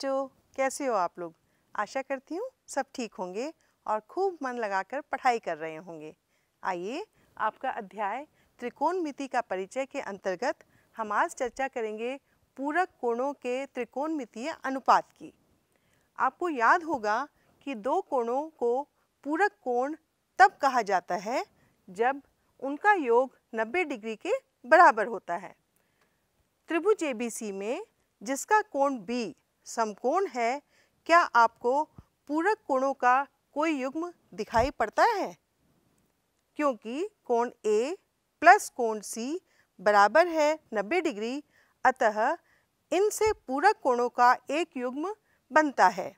बच्चों कैसे हो आप लोग आशा करती हूँ सब ठीक होंगे और खूब मन लगाकर पढ़ाई कर रहे होंगे आइए आपका अध्याय त्रिकोणमिति का परिचय के अंतर्गत हम आज चर्चा करेंगे पूरक कोणों के त्रिकोणमितीय अनुपात की आपको याद होगा कि दो कोणों को पूरक कोण तब कहा जाता है जब उनका योग 90 डिग्री के बराबर होता है त्रिभुज ए में जिसका कोण बी समकोण है क्या आपको पूरक कोणों का कोई युग्म दिखाई पड़ता है क्योंकि कोण ए प्लस कोण सी बराबर है 90 डिग्री अतः इनसे पूरक कोणों का एक युग्म बनता है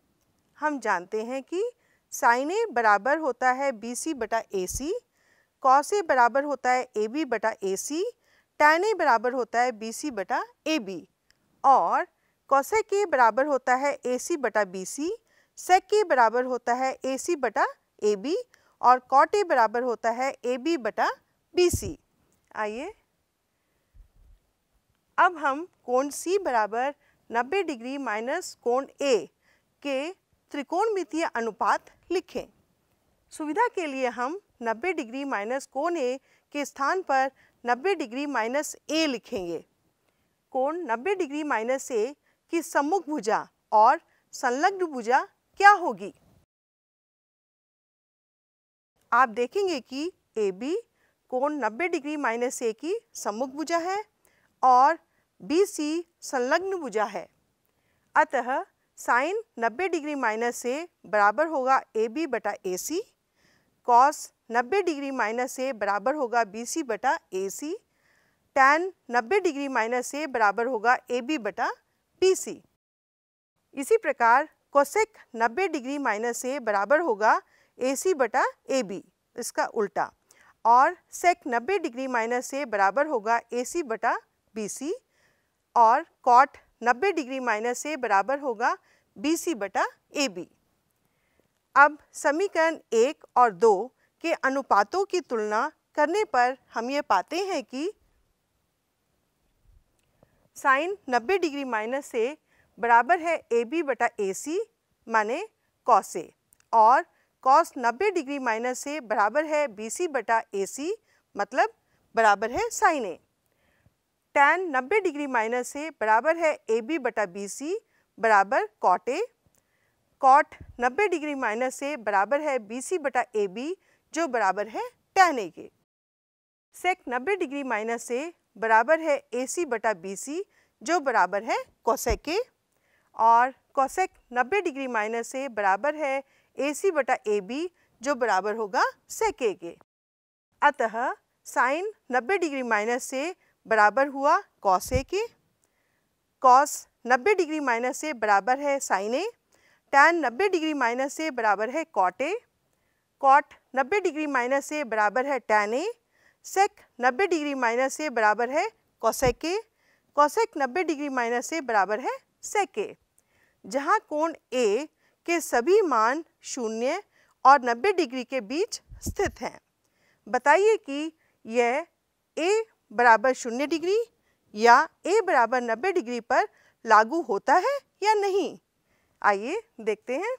हम जानते हैं कि साइन ए बराबर होता है बी सी बटा ए सी कॉस ए बराबर होता है ए बी बटा ए सी टैन ए बराबर होता है बी सी बटा ए बी और कौसे के बराबर होता है ए सी बटा बी सी सेक के बराबर होता है ए सी बटा ए बी और कॉट ए बराबर होता है ए बी बटा बी सी आइए अब हम कोण सी बराबर 90 डिग्री माइनस कोण ए के त्रिकोणमितीय अनुपात लिखें सुविधा के लिए हम 90 डिग्री माइनस कोण ए के स्थान पर 90 डिग्री माइनस ए लिखेंगे कोण 90 डिग्री माइनस ए की सम्मुख भुजा और संलग्न भुजा क्या होगी आप देखेंगे कि ए बी कोण 90 डिग्री माइनस ए की सम्मुख भुजा है और बी सी संलग्न भुजा है अतः साइन 90 डिग्री माइनस ए बराबर होगा ए बी बटा ए सी कॉस नब्बे डिग्री माइनस ए बराबर होगा बी सी बटा ए सी टेन नब्बे डिग्री माइनस ए बराबर होगा ए बी बटा सी इसी प्रकार कोसेक 90 डिग्री माइनस ए बराबर होगा AC बटा AB इसका उल्टा और सेक 90 डिग्री माइनस ए बराबर होगा AC बटा BC और कॉट 90 डिग्री माइनस ए बराबर होगा BC बटा AB। अब समीकरण एक और दो के अनुपातों की तुलना करने पर हम ये पाते हैं कि साइन 90 डिग्री माइनस से बराबर है ए बी बटा ए सी माने कॉस ए और कॉस 90 डिग्री माइनस से बराबर है बी सी बटा ए सी मतलब बराबर है sine A tan 90 degree minus से बराबर है ए बी बटा बी सी बराबर cot A cot 90 degree minus से बराबर है बी सी बटा ए बी जो बराबर है टैन ए के सेक 90 डिग्री माइनस से बराबर है ए सी बटा बी सी जो बराबर है कोसेक के और कोसेक 90 डिग्री माइनस से बराबर है ए सी बटा ए बी जो बराबर होगा सेक ए के अतः साइन 90 डिग्री माइनस से बराबर हुआ कॉस ए के कॉस 90 डिग्री माइनस से बराबर है sine A tan 90 degree minus से बराबर है cot A cot 90 degree minus से बराबर है tan A sec 90 degree minus A बराबर है cosec A cosec 90 degree minus A बराबर है सेक ए जहाँ कोण ए के सभी मान शून्य और 90 डिग्री के बीच स्थित हैं बताइए कि यह ए बराबर शून्य डिग्री या ए बराबर नब्बे डिग्री पर लागू होता है या नहीं आइए देखते हैं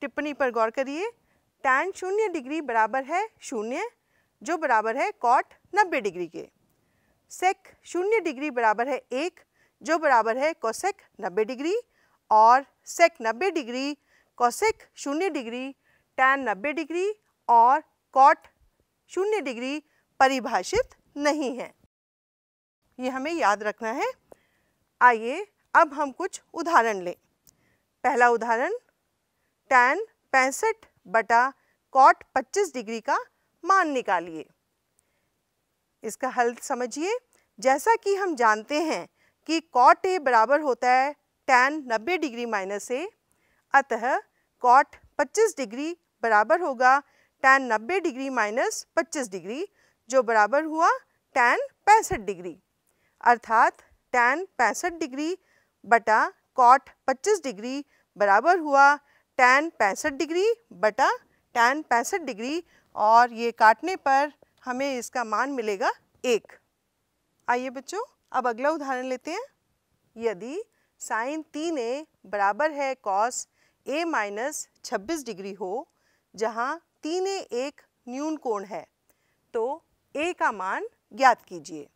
टिप्पणी पर गौर करिए टैन शून्य डिग्री बराबर है शून्य जो बराबर है कॉट नब्बे डिग्री के सेक शून्य डिग्री बराबर है एक जो बराबर है कोसेक नब्बे डिग्री और सेक नब्बे डिग्री कोसेक शून्य डिग्री टैन नब्बे डिग्री और कॉट शून्य डिग्री परिभाषित नहीं है ये हमें याद रखना है आइए अब हम कुछ उदाहरण लें पहला उदाहरण टैन पैंसठ बटा कॉट 25 डिग्री का मान निकालिए इसका हल समझिए जैसा कि हम जानते हैं कि कॉट ए बराबर होता है टैन 90 डिग्री माइनस ए अतः कॉट 25 डिग्री बराबर होगा टैन 90 डिग्री माइनस 25 डिग्री जो बराबर हुआ टैन पैंसठ डिग्री अर्थात टैन पैंसठ डिग्री बटा कॉट 25 डिग्री बराबर हुआ टैन पैंसठ डिग्री बटा टैन पैंसठ डिग्री और ये काटने पर हमें इसका मान मिलेगा एक आइए बच्चों अब अगला उदाहरण लेते हैं यदि साइन तीन ए बराबर है कॉस ए माइनस छब्बीस डिग्री हो जहाँ तीन ए एक न्यून कोण है तो ए का मान ज्ञात कीजिए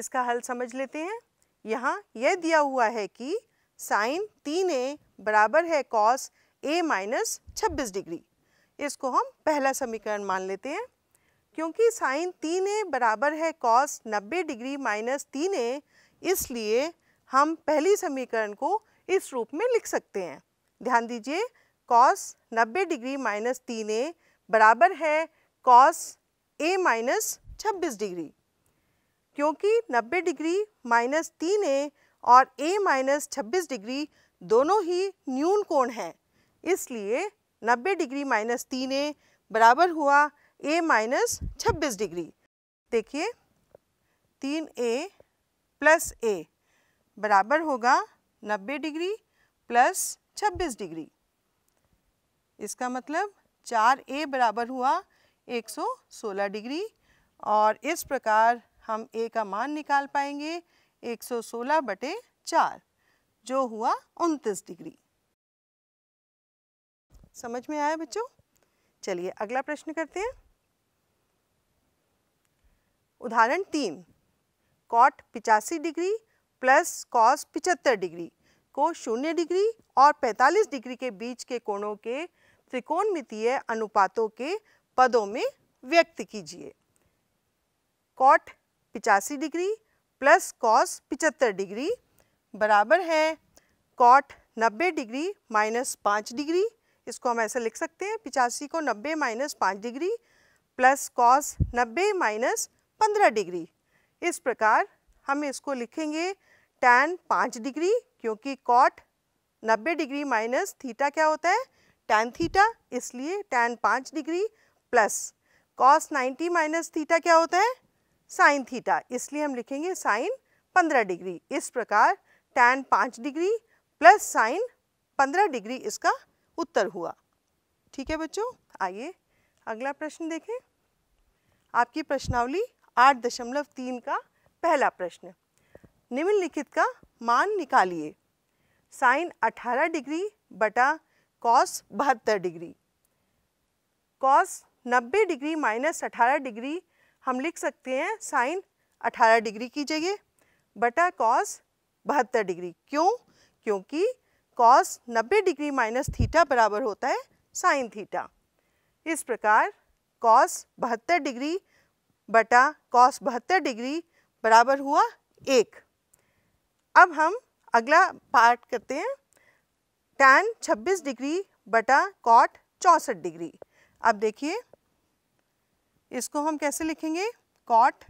इसका हल समझ लेते हैं यहाँ यह दिया हुआ है कि साइन तीन ए बराबर है कॉस ए माइनस छब्बीस डिग्री इसको हम पहला समीकरण मान लेते हैं क्योंकि साइन तीन ए बराबर है कॉस नब्बे डिग्री माइनस तीन ए इसलिए हम पहली समीकरण को इस रूप में लिख सकते हैं ध्यान दीजिए कॉस नब्बे डिग्री माइनस तीन ए बराबर है कॉस ए माइनस छब्बीस डिग्री क्योंकि नब्बे डिग्री माइनस तीन ए और ए माइनस छब्बीस डिग्री दोनों ही न्यून कोण हैं इसलिए 90 डिग्री माइनस तीन ए बराबर हुआ ए माइनस छब्बीस डिग्री देखिए तीन ए प्लस ए बराबर होगा 90 डिग्री प्लस छब्बीस डिग्री इसका मतलब चार ए बराबर हुआ 116 डिग्री और इस प्रकार हम ए का मान निकाल पाएंगे 116 बटे चार जो हुआ उनतीस डिग्री समझ में आया बच्चों चलिए अगला प्रश्न करते हैं उदाहरण तीन कॉट पिचासी डिग्री प्लस कॉस पिचहत्तर डिग्री को शून्य डिग्री और 45 डिग्री के बीच के कोणों के त्रिकोणमितीय अनुपातों के पदों में व्यक्त कीजिए कॉट पिचासी डिग्री प्लस कॉस पिचहत्तर डिग्री बराबर है कॉट 90 डिग्री माइनस पाँच डिग्री इसको हम ऐसे लिख सकते हैं पिचासी को नब्बे माइनस पाँच डिग्री प्लस कॉस नब्बे माइनस पंद्रह डिग्री इस प्रकार हम इसको लिखेंगे टैन पाँच डिग्री क्योंकि कॉट नब्बे डिग्री माइनस थीटा क्या होता है टैन थीटा इसलिए टैन पाँच degree plus cos 90 minus theta क्या होता है साइन थीटा इसलिए हम लिखेंगे साइन 15 डिग्री इस प्रकार टैन पाँच डिग्री प्लस साइन 15 डिग्री इसका उत्तर हुआ ठीक है बच्चों आइए अगला प्रश्न देखें आपकी प्रश्नावली आठ दशमलव तीन का पहला प्रश्न निम्नलिखित का मान निकालिए साइन अठारह डिग्री बटा कॉस बहत्तर डिग्री कॉस नब्बे डिग्री माइनस अठारह डिग्री हम लिख सकते हैं साइन अठारह डिग्री की जगह बटा कॉस बहत्तर डिग्री क्यों क्योंकि कॉस 90 डिग्री माइनस थीटा बराबर होता है साइन थीटा इस प्रकार कॉस बहत्तर डिग्री बटा कॉस बहत्तर डिग्री बराबर हुआ एक अब हम अगला पार्ट करते हैं टैन 26 डिग्री बटा कॉट चौंसठ डिग्री अब देखिए इसको हम कैसे लिखेंगे कॉट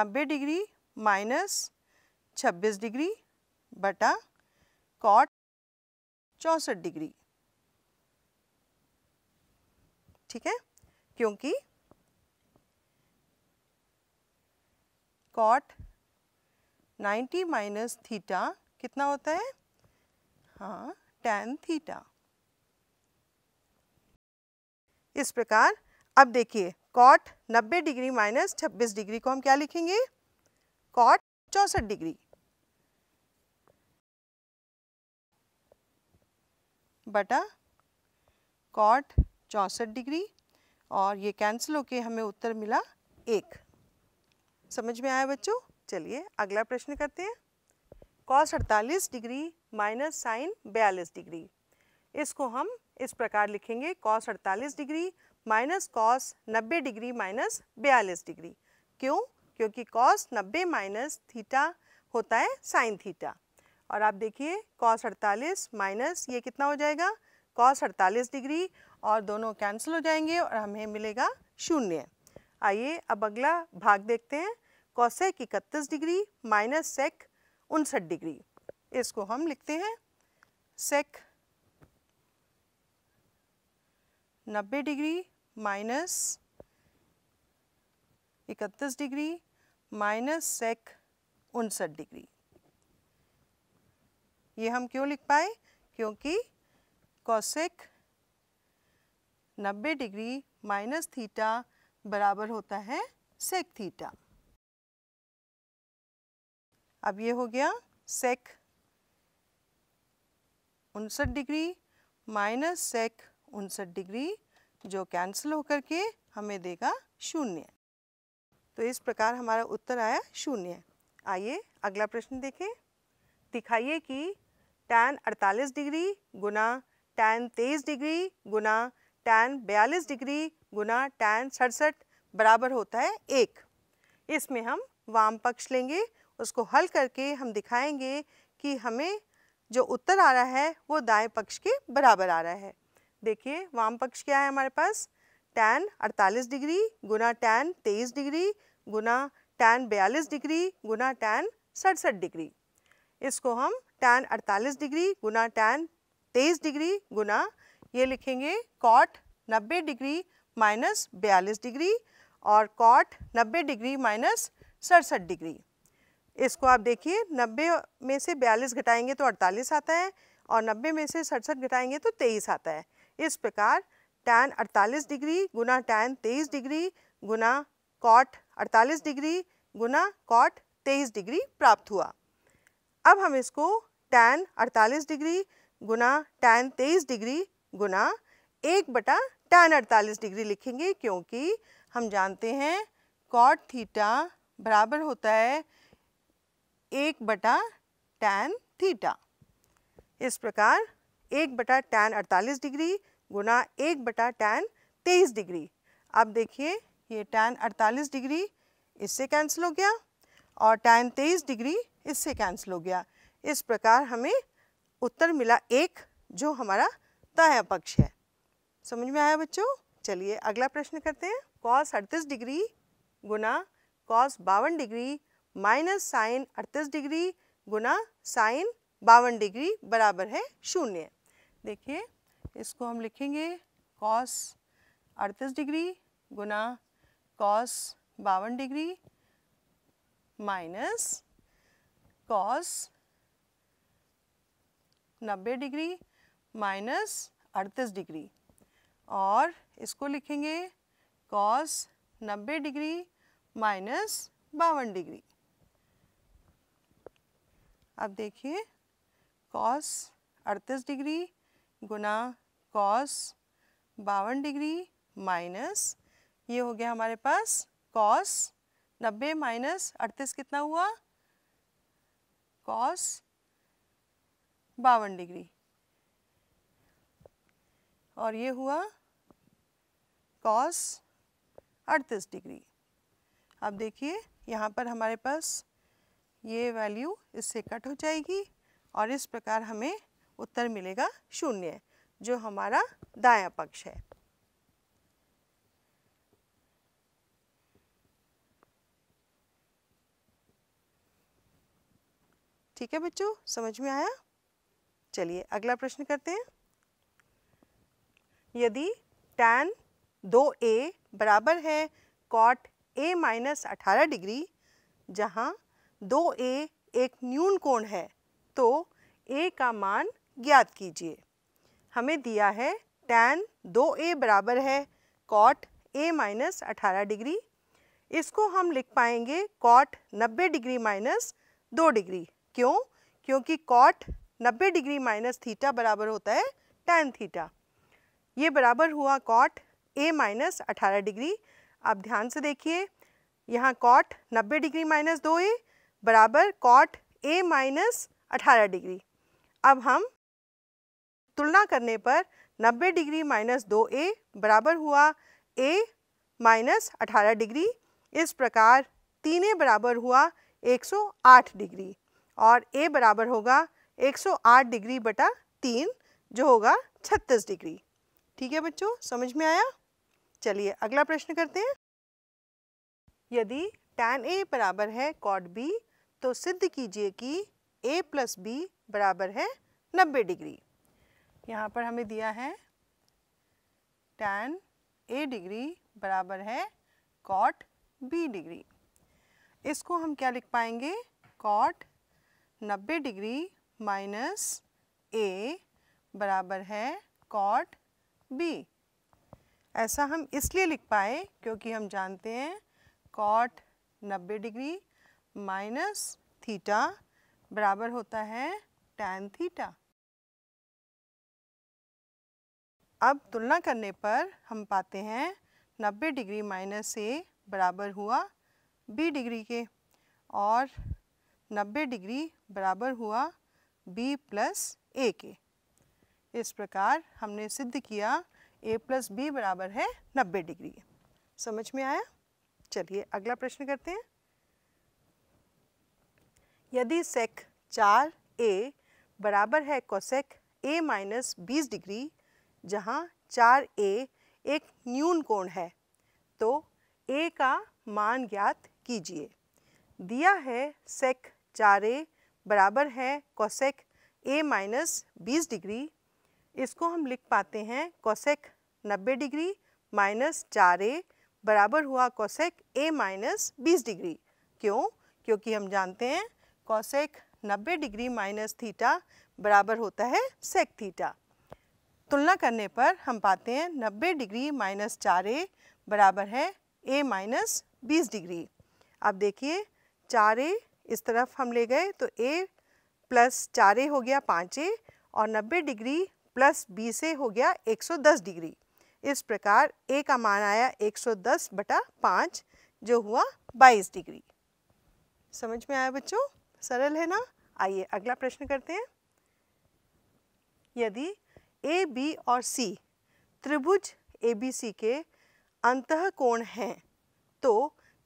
90 डिग्री माइनस 26 डिग्री बटा कॉट चौसठ डिग्री ठीक है क्योंकि कॉट 90 माइनस थीटा कितना होता है हाँ टेन थीटा इस प्रकार अब देखिए कॉट 90 डिग्री माइनस छब्बीस डिग्री को हम क्या लिखेंगे कॉट चौसठ डिग्री बटा कॉट चौंसठ डिग्री और ये कैंसिल होके हमें उत्तर मिला एक समझ में आया बच्चों चलिए अगला प्रश्न करते हैं कॉस अड़तालीस डिग्री माइनस साइन बयालीस डिग्री इसको हम इस प्रकार लिखेंगे कॉस अड़तालीस डिग्री माइनस कॉस नब्बे डिग्री माइनस बयालीस डिग्री क्यों क्योंकि कॉस नब्बे माइनस थीटा होता है साइन थीटा और आप देखिए कॉस अड़तालीस माइनस ये कितना हो जाएगा कॉस अड़तालीस डिग्री और दोनों कैंसिल हो जाएंगे और हमें मिलेगा शून्य आइए अब अगला भाग देखते हैं कॉसेक इकतीस डिग्री माइनस सेक उनसठ डिग्री इसको हम लिखते हैं सेक नब्बे डिग्री माइनस इकतीस डिग्री माइनस सेक उनसठ डिग्री ये हम क्यों लिख पाए क्योंकि कॉसेक 90 डिग्री माइनस थीटा बराबर होता है सेक थीटा अब ये हो गया सेक उनसठ डिग्री माइनस सेक उनसठ डिग्री जो कैंसिल होकर के हमें देगा शून्य तो इस प्रकार हमारा उत्तर आया शून्य आइए अगला प्रश्न देखें दिखाइए कि टैन 48 डिग्री गुना टैन 23 डिग्री गुना टैन 42 डिग्री गुना टैन सड़सठ बराबर होता है एक इसमें हम वाम पक्ष लेंगे उसको हल करके हम दिखाएंगे कि हमें जो उत्तर आ रहा है वो दाएं पक्ष के बराबर आ रहा है देखिए वाम पक्ष क्या है हमारे पास टैन 48 डिग्री गुना टैन 23 डिग्री गुना टैन 42 डिग्री गुना टैन सड़सठ डिग्री इसको हम टैन 48 डिग्री गुना टैन 23 डिग्री गुना ये लिखेंगे कॉट 90 डिग्री माइनस बयालीस डिग्री और कॉट 90 डिग्री माइनस सड़सठ डिग्री इसको आप देखिए 90 में से 42 घटाएंगे तो 48 आता है और 90 में से सड़सठ घटाएंगे तो 23 आता है इस प्रकार टैन 48 डिग्री गुना टैन 23 डिग्री गुना कॉट 48 डिग्री गुना कॉट 23 डिग्री प्राप्त हुआ अब हम इसको टैन 48 डिग्री गुना टैन 23 डिग्री गुना एक बटा टैन 48 डिग्री लिखेंगे क्योंकि हम जानते हैं कॉट थीटा बराबर होता है एक बटा टैन थीटा इस प्रकार एक बटा टैन 48 डिग्री गुना एक बटा टैन 23 डिग्री अब देखिए ये टैन 48 डिग्री इससे कैंसिल हो गया और टैन 23 डिग्री इससे कैंसिल हो गया इस प्रकार हमें उत्तर मिला एक जो हमारा दाया पक्ष है समझ में आया बच्चों चलिए अगला प्रश्न करते हैं कॉस अड़तीस डिग्री गुना कॉस बावन डिग्री माइनस साइन अड़तीस डिग्री गुना साइन बावन डिग्री बराबर है शून्य देखिए इसको हम लिखेंगे कॉस अड़तीस डिग्री गुना कॉस बावन degree minus cos 90 degree minus अड़तीस डिग्री और इसको लिखेंगे कॉस 90 डिग्री माइनस बावन डिग्री अब देखिए कॉस 38 डिग्री गुना कॉस बावन डिग्री माइनस ये हो गया हमारे पास कॉस 90 माइनस अड़तीस कितना हुआ कॉस बावन डिग्री और ये हुआ कॉस अड़तीस डिग्री अब देखिए यहाँ पर हमारे पास ये वैल्यू इससे कट हो जाएगी और इस प्रकार हमें उत्तर मिलेगा शून्य जो हमारा दाया पक्ष है ठीक है बच्चों समझ में आया चलिए अगला प्रश्न करते हैं यदि टैन दो ए बराबर है कॉट ए माइनस अठारह डिग्री जहां दो ए एक न्यून कोण है तो ए का मान ज्ञात कीजिए हमें दिया है टैन दो ए बराबर है कॉट ए माइनस अठारह डिग्री इसको हम लिख पाएंगे कॉट नब्बे डिग्री माइनस दो डिग्री क्यों क्योंकि कॉट नब्बे डिग्री माइनस थीटा बराबर होता है टेन थीटा ये बराबर हुआ कॉट ए माइनस अठारह डिग्री आप ध्यान से देखिए यहाँ कॉट नब्बे डिग्री माइनस दो ए बराबर कॉट ए माइनस अठारह डिग्री अब हम तुलना करने पर नब्बे डिग्री माइनस दो ए बराबर हुआ ए माइनस अठारह डिग्री इस प्रकार तीन ए बराबर हुआ एक सौ आठ डिग्री और ए बराबर होगा 108 डिग्री बटा तीन जो होगा 36 डिग्री ठीक है बच्चों समझ में आया चलिए अगला प्रश्न करते हैं यदि tan A बराबर है cot B तो सिद्ध कीजिए कि A प्लस बी बराबर है 90 डिग्री यहाँ पर हमें दिया है tan A डिग्री बराबर है cot B डिग्री इसको हम क्या लिख पाएंगे cot 90 डिग्री माइनस ए बराबर है कॉट बी ऐसा हम इसलिए लिख पाए क्योंकि हम जानते हैं कॉट 90 डिग्री माइनस थीटा बराबर होता है टैन थीटा अब तुलना करने पर हम पाते हैं 90 डिग्री माइनस ए बराबर हुआ बी डिग्री के और 90 डिग्री बराबर हुआ बी प्लस ए के इस प्रकार हमने सिद्ध किया ए प्लस बी बराबर है नब्बे डिग्री समझ में आया चलिए अगला प्रश्न करते हैं यदि सेक चार ए बराबर है कोसेक ए माइनस बीस डिग्री जहाँ चार ए एक न्यून कोण है तो ए का मान ज्ञात कीजिए दिया है सेक चार ए बराबर है कौशेक ए माइनस बीस डिग्री इसको हम लिख पाते हैं कॉसेक नब्बे डिग्री माइनस चार ए बराबर हुआ कॉसेक ए माइनस बीस डिग्री क्यों क्योंकि हम जानते हैं कौशेक नब्बे डिग्री माइनस थीटा बराबर होता है सेक थीटा तुलना करने पर हम पाते हैं नब्बे डिग्री माइनस चार ए बराबर है ए माइनस बीस डिग्री अब देखिए चार ए इस तरफ हम ले गए तो ए प्लस चार ए हो गया पाँच ए और नब्बे डिग्री प्लस बी से हो गया 110 डिग्री इस प्रकार ए का मान आया 110 बटा पाँच जो हुआ 22 डिग्री समझ में आया बच्चों सरल है ना आइए अगला प्रश्न करते हैं यदि ए बी और सी त्रिभुज ए बी सी के अंत कोण हैं तो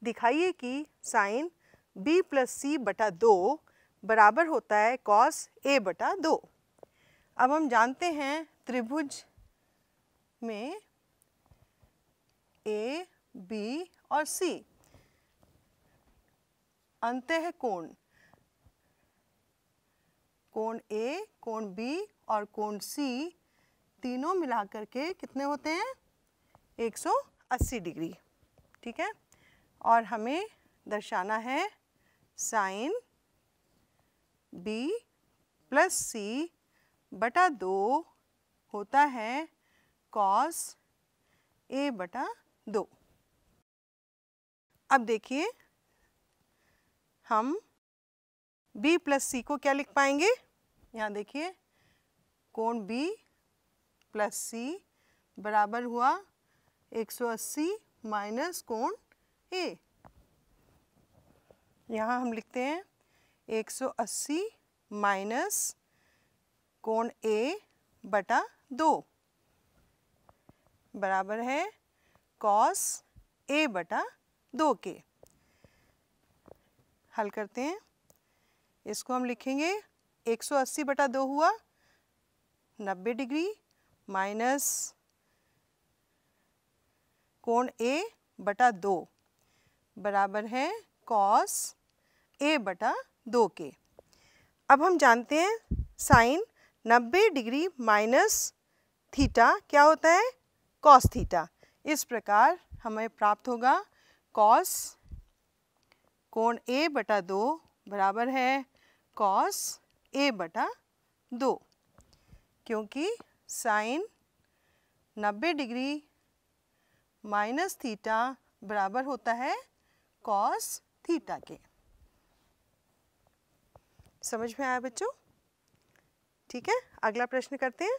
दिखाइए कि साइन b प्लस सी बटा दो बराबर होता है कॉस a बटा दो अब हम जानते हैं त्रिभुज में a, b और c है कोण कोण a, कोण b और कोण c तीनों मिलाकर के कितने होते हैं 180 डिग्री ठीक है और हमें दर्शाना है साइन बी प्लस सी बटा दो होता है कॉस ए बटा दो अब देखिए हम बी प्लस सी को क्या लिख पाएंगे यहाँ देखिए कोण बी प्लस सी बराबर हुआ 180 माइनस कोण ए यहाँ हम लिखते हैं 180 माइनस कोण ए बटा दो बराबर है कॉस ए बटा दो के हल करते हैं इसको हम लिखेंगे 180 बटा दो हुआ 90 डिग्री माइनस कोण ए बटा दो बराबर है कॉस ए बटा दो के अब हम जानते हैं साइन 90 डिग्री माइनस थीटा क्या होता है कॉस थीटा इस प्रकार हमें प्राप्त होगा कॉस कोण ए बटा दो बराबर है कॉस ए बटा दो क्योंकि साइन 90 डिग्री माइनस थीटा बराबर होता है कॉस थीटा के समझ में आया बच्चों ठीक है अगला प्रश्न करते हैं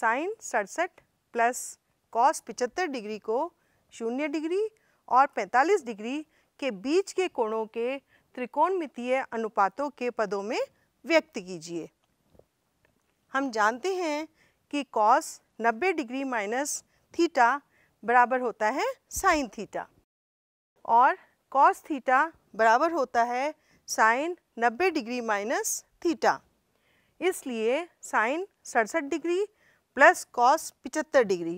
साइन सड़सठ प्लस कॉस पिचहत्तर डिग्री को शून्य डिग्री और 45 डिग्री के बीच के कोणों के त्रिकोणमितीय अनुपातों के पदों में व्यक्त कीजिए हम जानते हैं कि कॉस 90 डिग्री माइनस थीटा बराबर होता है साइन थीटा और कॉस थीटा बराबर होता है साइन 90 डिग्री माइनस थीटा इसलिए साइन सड़सठ डिग्री प्लस कॉस पिचहत्तर डिग्री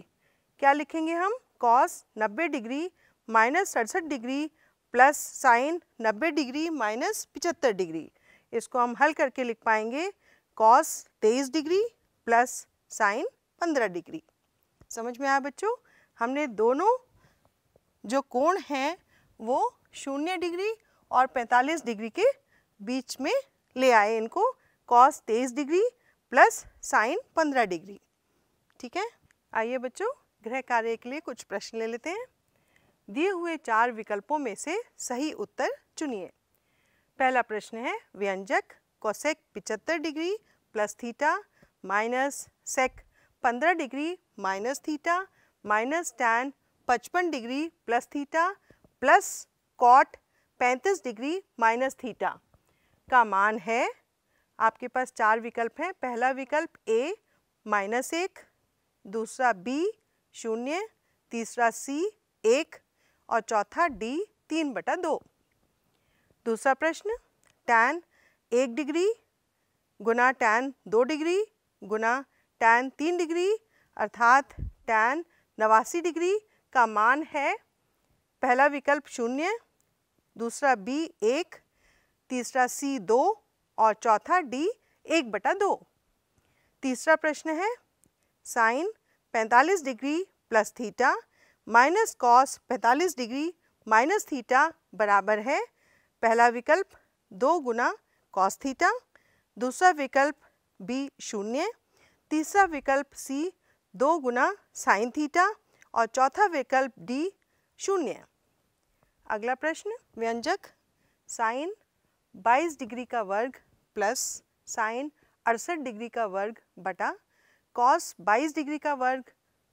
क्या लिखेंगे हम कॉस 90 डिग्री माइनस सड़सठ degree plus sine 90 degree minus पिचहत्तर डिग्री इसको हम हल करके लिख पाएंगे cos 23 degree plus sine 15 degree समझ में आया बच्चों हमने दोनों जो कोण हैं वो शून्य डिग्री और 45 डिग्री के बीच में ले आए इनको कॉस तेईस डिग्री प्लस साइन 15 डिग्री ठीक है आइए बच्चों गृह कार्य के लिए कुछ प्रश्न ले लेते हैं दिए हुए चार विकल्पों में से सही उत्तर चुनिए पहला प्रश्न है व्यंजक cosec 75 degree plus theta minus sec 15 degree minus theta minus tan पचपन degree plus theta plus cot पैंतीस डिग्री माइनस थीटा का मान है आपके पास चार विकल्प हैं पहला विकल्प ए माइनस एक दूसरा बी शून्य तीसरा सी एक और चौथा डी तीन बटा दो दूसरा प्रश्न टैन एक डिग्री गुना टैन दो डिग्री गुना टैन तीन डिग्री अर्थात टैन नवासी डिग्री का मान है पहला विकल्प शून्य दूसरा बी एक तीसरा सी दो और चौथा डी एक बटा दो तीसरा प्रश्न है sine 45 degree plus theta minus cos 45 degree minus theta बराबर है पहला विकल्प दो गुना कॉस थीटा दूसरा विकल्प बी शून्य तीसरा विकल्प सी दो गुना साइन थीटा और चौथा विकल्प डी शून्य अगला प्रश्न व्यंजक साइन 22 डिग्री का वर्ग प्लस साइन अड़सठ डिग्री का वर्ग बटा कॉस 22 डिग्री का वर्ग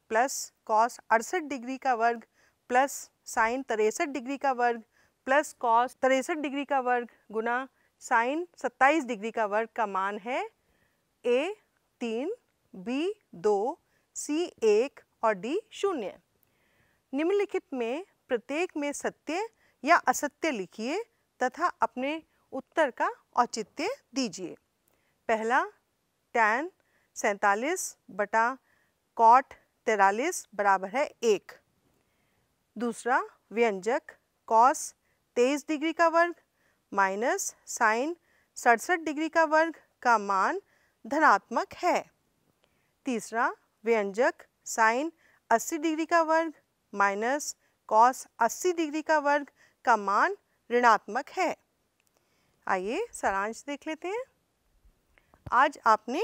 प्लस कॉस अड़सठ डिग्री का वर्ग प्लस साइन तिरसठ डिग्री का वर्ग प्लस कॉस तिरसठ डिग्री का वर्ग गुना साइन 27 डिग्री का वर्ग का मान है ए तीन बी दो सी एक और डी शून्य निम्नलिखित में प्रत्येक में सत्य या असत्य लिखिए तथा अपने उत्तर का औचित्य दीजिए पहला टैन सैतालीस बटा कॉट तैतालीस बराबर है एक दूसरा व्यंजक कॉस तेईस डिग्री का वर्ग माइनस साइन सड़सठ डिग्री का वर्ग का मान धनात्मक है तीसरा व्यंजक साइन 80 डिग्री का वर्ग माइनस कॉस 80 डिग्री का वर्ग का मान ऋणात्मक है आइए सारांश देख लेते हैं आज आपने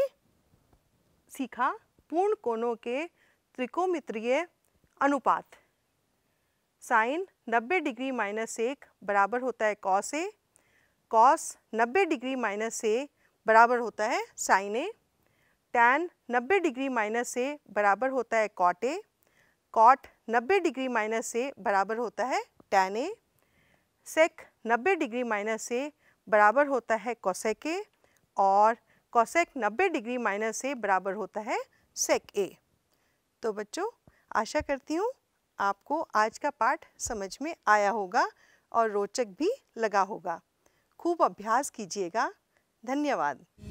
सीखा पूर्ण कोणों के त्रिकोमित्रीय अनुपात साइन 90 डिग्री माइनस एक बराबर होता है cos A cos 90 degree minus A बराबर होता है sine A tan 90 degree minus से बराबर होता है cot A cot 90 degree minus से बराबर होता है tan A sec 90 degree minus से बराबर होता है कॉसेक ए और कॉसेक 90 डिग्री माइनस से बराबर होता है सेक ए तो बच्चों आशा करती हूँ आपको आज का पाठ समझ में आया होगा और रोचक भी लगा होगा खूब अभ्यास कीजिएगा धन्यवाद